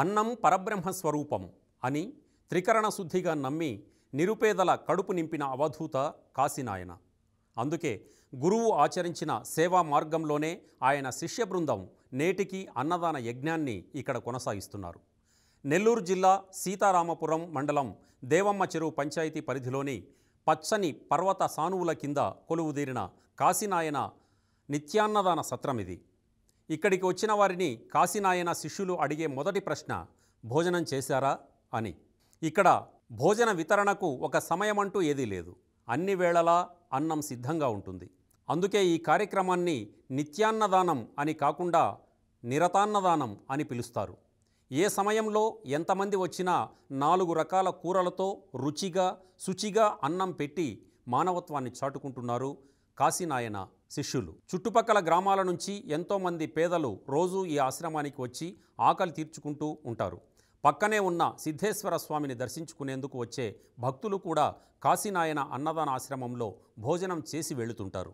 అన్నం పరబ్రహ్మ స్వరూపం అని త్రికరణ శుద్ధిగా నమ్మి నిరుపేదల కడుపు నింపిన అవధూత కాశీనాయన అందుకే గురువు ఆచరించిన సేవా మార్గంలోనే ఆయన శిష్య బృందం నేటికి అన్నదాన యజ్ఞాన్ని ఇక్కడ కొనసాగిస్తున్నారు నెల్లూరు జిల్లా సీతారామపురం మండలం దేవమ్మ చెరువు పంచాయతీ పరిధిలోని పచ్చని పర్వత సానువుల కింద కొలువుదీరిన కాశీనాయన నిత్యాన్నదాన సత్రం ఇది ఇక్కడికి వచ్చిన వారిని కాశీనాయన శిష్యులు అడిగే మొదటి ప్రశ్న భోజనం చేశారా అని ఇక్కడ భోజన వితరణకు ఒక సమయమంటూ ఏదీ లేదు అన్ని వేళలా అన్నం సిద్ధంగా ఉంటుంది అందుకే ఈ కార్యక్రమాన్ని నిత్యాన్నదానం అని కాకుండా నిరతాన్నదానం అని పిలుస్తారు ఏ సమయంలో ఎంతమంది వచ్చినా నాలుగు రకాల కూరలతో రుచిగా శుచిగా అన్నం పెట్టి మానవత్వాన్ని చాటుకుంటున్నారు కాశీనాయన శిష్యులు చుట్టుపక్కల గ్రామాల నుంచి ఎంతోమంది పేదలు రోజూ ఈ ఆశ్రమానికి వచ్చి ఆకలి తీర్చుకుంటూ ఉంటారు పక్కనే ఉన్న సిద్ధేశ్వర స్వామిని దర్శించుకునేందుకు వచ్చే భక్తులు కూడా కాశీనాయన అన్నదాన ఆశ్రమంలో భోజనం చేసి వెళుతుంటారు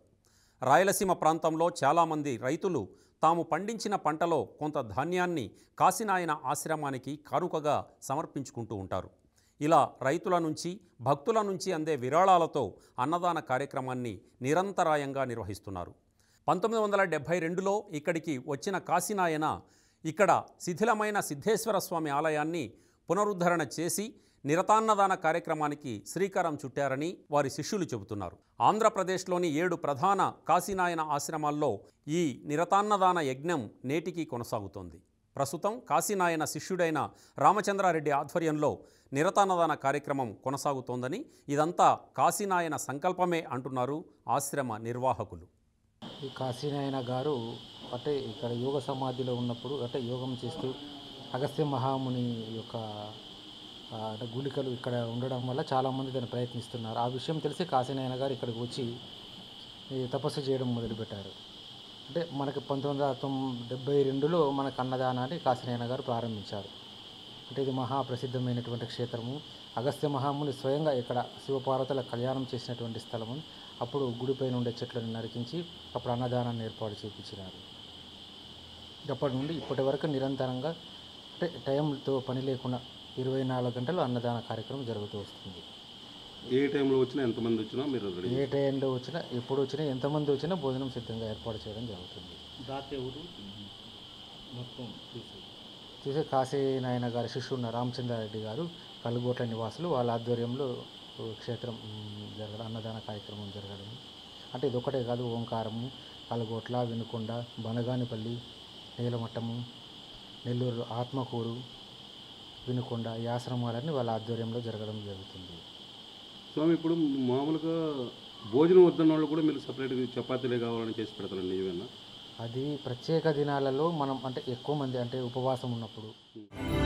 రాయలసీమ ప్రాంతంలో చాలామంది రైతులు తాము పండించిన పంటలో కొంత ధాన్యాన్ని కాశీనాయన ఆశ్రమానికి కానుకగా సమర్పించుకుంటూ ఉంటారు ఇలా రైతుల నుంచి భక్తుల నుంచి అందే విరాళాలతో అన్నదాన కార్యక్రమాన్ని నిరంతరాయంగా నిర్వహిస్తున్నారు పంతొమ్మిది వందల డెబ్భై రెండులో ఇక్కడికి వచ్చిన కాశీనాయన ఇక్కడ శిథిలమైన సిద్ధేశ్వర స్వామి ఆలయాన్ని పునరుద్ధరణ చేసి నిరతాన్నదాన కార్యక్రమానికి శ్రీకారం చుట్టారని వారి శిష్యులు చెబుతున్నారు ఆంధ్రప్రదేశ్లోని ఏడు ప్రధాన కాశీనాయన ఆశ్రమాల్లో ఈ నిరతాన్నదాన యజ్ఞం నేటికీ కొనసాగుతోంది ప్రస్తుతం కాశీనాయన శిష్యుడైన రామచంద్రారెడ్డి ఆధ్వర్యంలో నిరతానదాన కార్యక్రమం కొనసాగుతోందని ఇదంతా కాశీనాయన సంకల్పమే అంటున్నారు ఆశ్రమ నిర్వాహకులు ఈ కాశీనాయన గారు అంటే ఇక్కడ యోగ సమాధిలో ఉన్నప్పుడు అంటే యోగం చేస్తూ అగస్త్య మహాముని యొక్క అంటే గుళికలు ఇక్కడ ఉండడం వల్ల చాలామంది దాన్ని ప్రయత్నిస్తున్నారు ఆ విషయం తెలిసి కాశీనాయన గారు ఇక్కడికి వచ్చి తపస్సు చేయడం మొదలుపెట్టారు అంటే మనకి పంతొమ్మిది వందల డెబ్బై రెండులో మనకు అన్నదానాన్ని కాసినయన గారు ప్రారంభించారు అంటే ఇది మహాప్రసిద్ధమైనటువంటి క్షేత్రము అగస్త్య మహాముని స్వయంగా ఇక్కడ శివపార్వతుల కళ్యాణం చేసినటువంటి స్థలము అప్పుడు గుడిపైన ఉండే చెట్లను నరికించి అప్పుడు అన్నదానాన్ని ఏర్పాటు చేయించినారు అప్పటి నుండి ఇప్పటి వరకు నిరంతరంగా అంటే టైంతో పని లేకుండా ఇరవై నాలుగు గంటలు అన్నదాన కార్యక్రమం జరుగుతూ వస్తుంది ఏ టైంలో వచ్చినా ఎంతమంది వచ్చినా మీరు రెడీ ఏ టైంలో వచ్చినా ఎప్పుడు వచ్చినా ఎంతమంది వచ్చినా భోజనం సిద్ధంగా ఏర్పాటు చేయడం జరుగుతుంది మొత్తం చూసి చూసే కాశీ నాయన గారి శిష్యున్న రామచంద్రారెడ్డి గారు కలుగోట్ల నివాసులు వాళ్ళ ఆధ్వర్యంలో క్షేత్రం జరగడం అన్నదాన కార్యక్రమం జరగడం అంటే ఇదొకటే కాదు ఓంకారము కలగోట్ల వినుకొండ బనగానిపల్లి నీలమట్టము నెల్లూరు ఆత్మకూరు వినుకొండ ఈ ఆశ్రమాలన్నీ వాళ్ళ ఆధ్వర్యంలో జరగడం జరుగుతుంది స్వామి ఇప్పుడు మామూలుగా భోజనం వద్దన్న వాళ్ళు కూడా మీరు సపరేట్గా చపాతీలే కావాలని చేసి పెడతారండి ఏమైనా అది ప్రత్యేక దినాలలో మనం అంటే ఎక్కువ మంది అంటే ఉపవాసం ఉన్నప్పుడు